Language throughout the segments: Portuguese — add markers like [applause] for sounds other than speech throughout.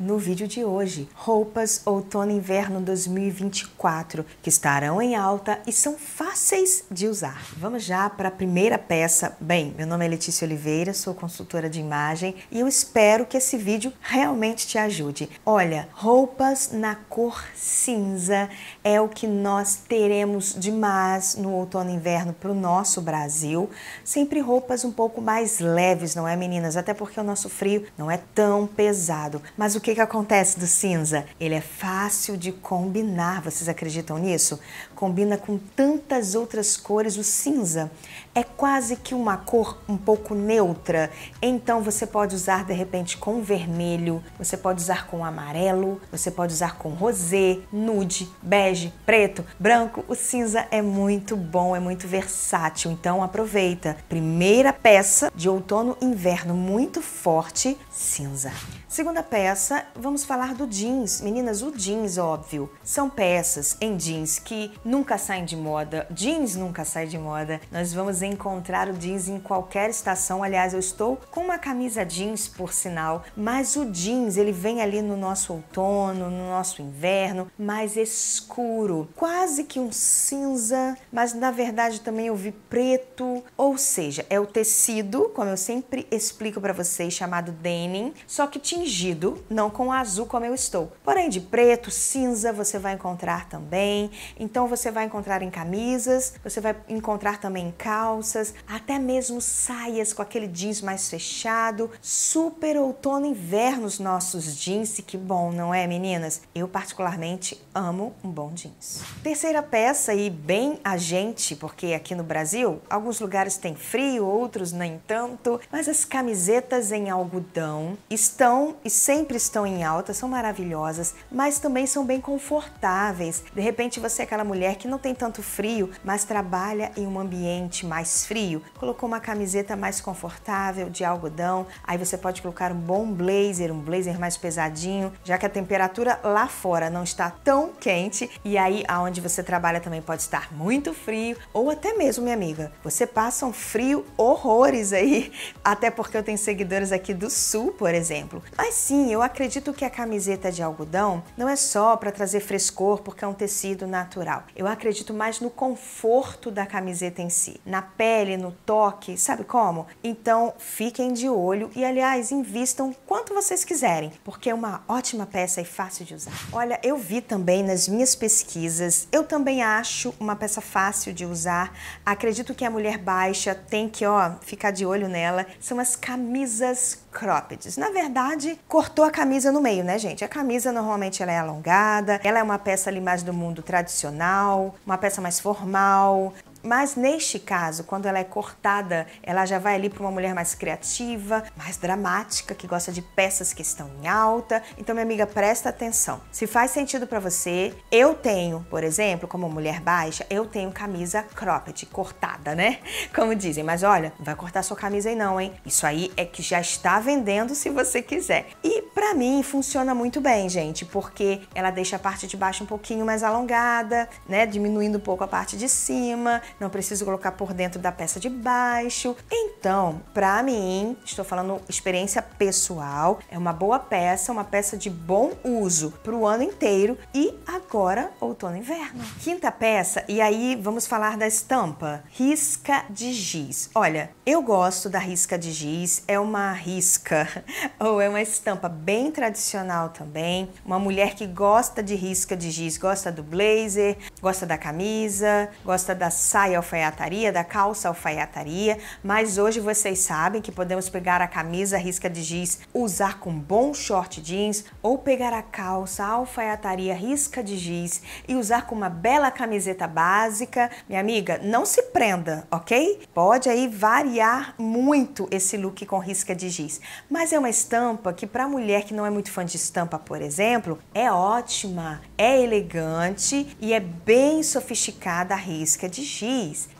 no vídeo de hoje. Roupas outono inverno 2024 que estarão em alta e são fáceis de usar. Vamos já para a primeira peça. Bem, meu nome é Letícia Oliveira, sou consultora de imagem e eu espero que esse vídeo realmente te ajude. Olha, roupas na cor cinza é o que nós teremos demais no outono inverno para o nosso Brasil. Sempre roupas um pouco mais leves, não é, meninas? Até porque o nosso frio não é tão pesado. Mas o que que, que acontece do cinza? Ele é fácil de combinar, vocês acreditam nisso? Combina com tantas outras cores. O cinza é quase que uma cor um pouco neutra. Então você pode usar de repente com vermelho, você pode usar com amarelo, você pode usar com rosê, nude, bege, preto, branco. O cinza é muito bom, é muito versátil. Então aproveita. Primeira peça de outono inverno muito forte, cinza. Segunda peça vamos falar do jeans. Meninas, o jeans, óbvio, são peças em jeans que nunca saem de moda. Jeans nunca sai de moda. Nós vamos encontrar o jeans em qualquer estação. Aliás, eu estou com uma camisa jeans, por sinal, mas o jeans, ele vem ali no nosso outono, no nosso inverno, mais escuro, quase que um cinza, mas na verdade também eu vi preto, ou seja, é o tecido, como eu sempre explico para vocês, chamado denim, só que tingido, não com o azul como eu estou. Porém, de preto, cinza você vai encontrar também. Então você vai encontrar em camisas, você vai encontrar também em calças, até mesmo saias com aquele jeans mais fechado. Super outono inverno os nossos jeans, e que bom, não é, meninas? Eu particularmente amo um bom jeans. Terceira peça e bem a gente, porque aqui no Brasil alguns lugares têm frio, outros nem tanto, mas as camisetas em algodão estão e sempre estão estão em alta, são maravilhosas, mas também são bem confortáveis. De repente você é aquela mulher que não tem tanto frio, mas trabalha em um ambiente mais frio, colocou uma camiseta mais confortável de algodão, aí você pode colocar um bom blazer, um blazer mais pesadinho, já que a temperatura lá fora não está tão quente e aí aonde você trabalha também pode estar muito frio ou até mesmo, minha amiga, você passa um frio horrores aí, [laughs] até porque eu tenho seguidores aqui do sul, por exemplo. Mas sim, eu acredito acredito que a camiseta de algodão não é só para trazer frescor, porque é um tecido natural. Eu acredito mais no conforto da camiseta em si, na pele, no toque, sabe como? Então fiquem de olho e, aliás, invistam quanto vocês quiserem, porque é uma ótima peça e fácil de usar. Olha, eu vi também nas minhas pesquisas, eu também acho uma peça fácil de usar. Acredito que a mulher baixa tem que, ó, ficar de olho nela. São as camisas cropped. Na verdade, cortou a camisa camisa no meio, né, gente? A camisa normalmente ela é alongada, ela é uma peça ali mais do mundo tradicional, uma peça mais formal, mas neste caso, quando ela é cortada, ela já vai ali para uma mulher mais criativa, mais dramática, que gosta de peças que estão em alta. Então, minha amiga, presta atenção. Se faz sentido para você, eu tenho, por exemplo, como mulher baixa, eu tenho camisa cropped, cortada, né? [laughs] Como dizem. Mas olha, não vai cortar sua camisa aí não, hein? Isso aí é que já está vendendo se você quiser. E para mim funciona muito bem, gente, porque ela deixa a parte de baixo um pouquinho mais alongada, né? Diminuindo um pouco a parte de cima não preciso colocar por dentro da peça de baixo. Então, para mim, estou falando experiência pessoal, é uma boa peça, uma peça de bom uso para o ano inteiro e agora outono e inverno. Quinta peça, e aí vamos falar da estampa, risca de giz. Olha, eu gosto da risca de giz, é uma risca [laughs] ou é uma estampa bem tradicional também, uma mulher que gosta de risca de giz, gosta do blazer, gosta da camisa, gosta da saia saia alfaiataria, da calça alfaiataria, mas hoje vocês sabem que podemos pegar a camisa risca de giz, usar com bom short jeans ou pegar a calça alfaiataria risca de giz e usar com uma bela camiseta básica. Minha amiga, não se prenda, ok? Pode aí variar muito esse look com risca de giz, mas é uma estampa que para mulher que não é muito fã de estampa, por exemplo, é ótima, é elegante e é bem sofisticada a risca de giz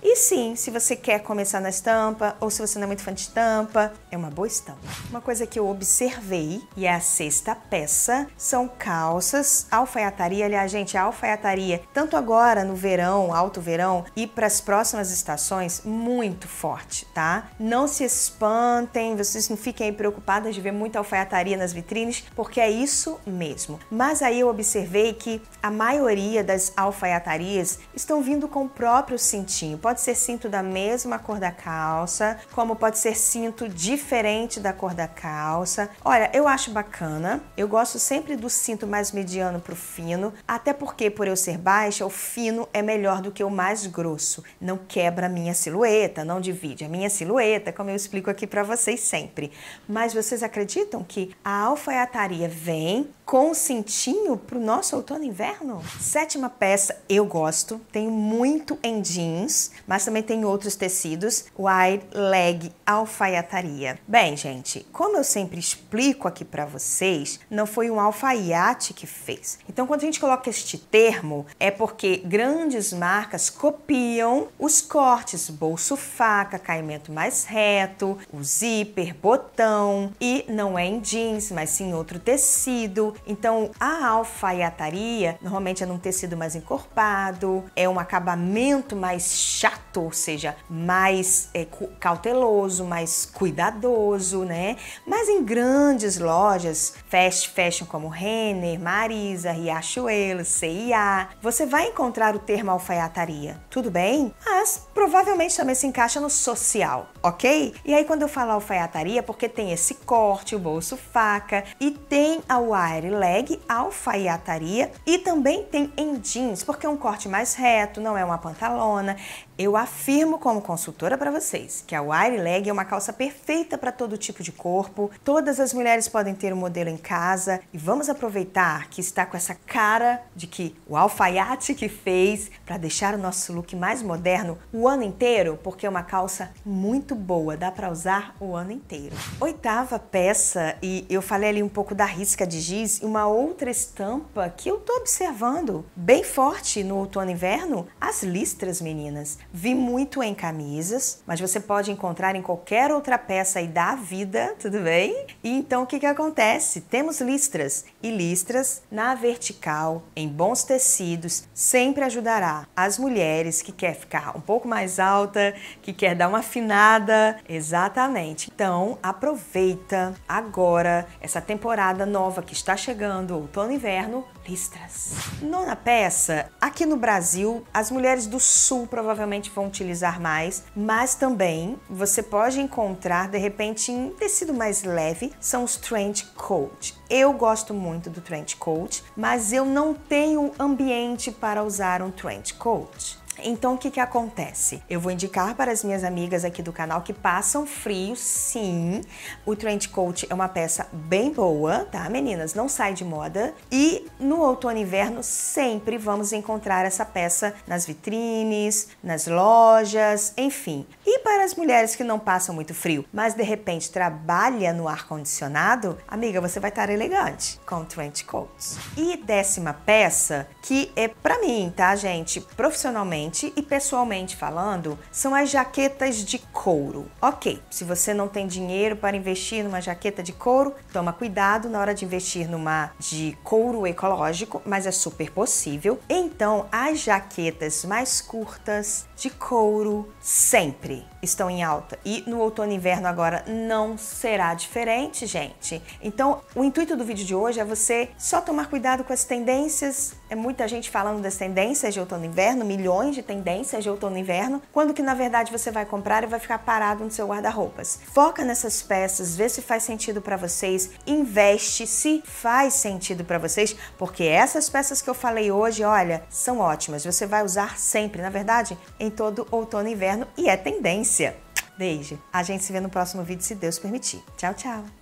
e sim, se você quer começar na estampa ou se você não é muito fã de estampa, é uma boa estampa. Uma coisa que eu observei e é a sexta peça são calças, alfaiataria. Aliás, gente, a alfaiataria, tanto agora no verão, alto verão e para as próximas estações, muito forte, tá? Não se espantem, vocês não fiquem aí preocupadas de ver muita alfaiataria nas vitrines, porque é isso mesmo. Mas aí eu observei que a maioria das alfaiatarias estão vindo com o próprio símbolo cintinho. Pode ser cinto da mesma cor da calça, como pode ser cinto diferente da cor da calça. Olha, eu acho bacana. Eu gosto sempre do cinto mais mediano pro fino, até porque por eu ser baixa, o fino é melhor do que o mais grosso. Não quebra a minha silhueta, não divide a minha silhueta, como eu explico aqui para vocês sempre. Mas vocês acreditam que a alfaiataria vem consentinho para o nosso outono e inverno? Sétima peça, eu gosto. Tenho muito em jeans, mas também tem outros tecidos. Wide leg alfaiataria. Bem, gente, como eu sempre explico aqui para vocês, não foi um alfaiate que fez. Então, quando a gente coloca este termo, é porque grandes marcas copiam os cortes bolso-faca, caimento mais reto, o zíper, botão, e não é em jeans, mas sim outro tecido então, a alfaiataria normalmente é num tecido mais encorpado, é um acabamento mais chato, ou seja, mais é, cauteloso, mais cuidadoso, né? Mas em grandes lojas, fast fashion como Renner, Marisa, Riachuelo, CIA, você vai encontrar o termo alfaiataria, tudo bem? Mas provavelmente também se encaixa no social, ok? E aí quando eu falo alfaiataria, é porque tem esse corte, o bolso faca e tem a wire leg, alfaiataria e também tem em jeans, porque é um corte mais reto, não é uma pantalona. Eu afirmo como consultora para vocês que a wire leg é uma calça perfeita para todo tipo de corpo. Todas as mulheres podem ter o um modelo em casa e vamos aproveitar que está com essa cara de que o alfaiate que fez para deixar o nosso look mais moderno o ano inteiro, porque é uma calça muito boa, dá para usar o ano inteiro. Oitava peça e eu falei ali um pouco da risca de giz uma outra estampa que eu tô observando bem forte no outono e inverno, as listras, meninas. Vi muito em camisas, mas você pode encontrar em qualquer outra peça e da vida, tudo bem? E então o que que acontece? Temos listras e listras na vertical, em bons tecidos, sempre ajudará as mulheres que quer ficar um pouco mais alta, que quer dar uma afinada, exatamente. Então, aproveita agora essa temporada nova que está chegando outono e inverno, listras. Nona peça, aqui no Brasil, as mulheres do sul provavelmente vão utilizar mais, mas também você pode encontrar de repente em tecido mais leve, são os trench coat. Eu gosto muito do trench coat, mas eu não tenho ambiente para usar um trench coat. Então o que, que acontece? Eu vou indicar para as minhas amigas aqui do canal que passam frio, sim. O trench coat é uma peça bem boa, tá meninas? Não sai de moda. E no outono e inverno sempre vamos encontrar essa peça nas vitrines, nas lojas, enfim. E para as mulheres que não passam muito frio, mas de repente trabalha no ar-condicionado, amiga, você vai estar elegante com trench coats. E décima peça, que é para mim, tá, gente? Profissionalmente e pessoalmente falando, são as jaquetas de couro. Ok, se você não tem dinheiro para investir numa jaqueta de couro, toma cuidado na hora de investir numa de couro ecológico, mas é super possível. Então, as jaquetas mais curtas de couro sempre estão em alta. E no outono e inverno agora não será diferente, gente. Então, o intuito do vídeo de hoje é você só tomar cuidado com as tendências. É muita gente falando das tendências de outono e inverno, milhões de tendências de outono e inverno, quando que na verdade você vai comprar e vai ficar parado no seu guarda-roupas. Foca nessas peças, vê se faz sentido para vocês, investe se faz sentido para vocês, porque essas peças que eu falei hoje, olha, são ótimas. Você vai usar sempre, na verdade, em todo outono e inverno e é tendência delícia! Beijo. A gente se vê no próximo vídeo, se Deus permitir. Tchau, tchau.